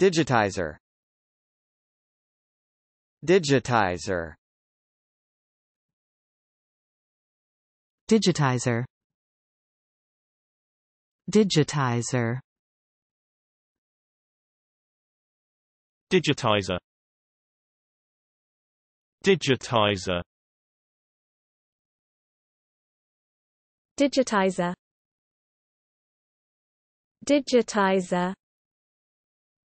Digitizer Digitizer Digitizer Digitizer Digitizer Digitizer Digitizer Digitizer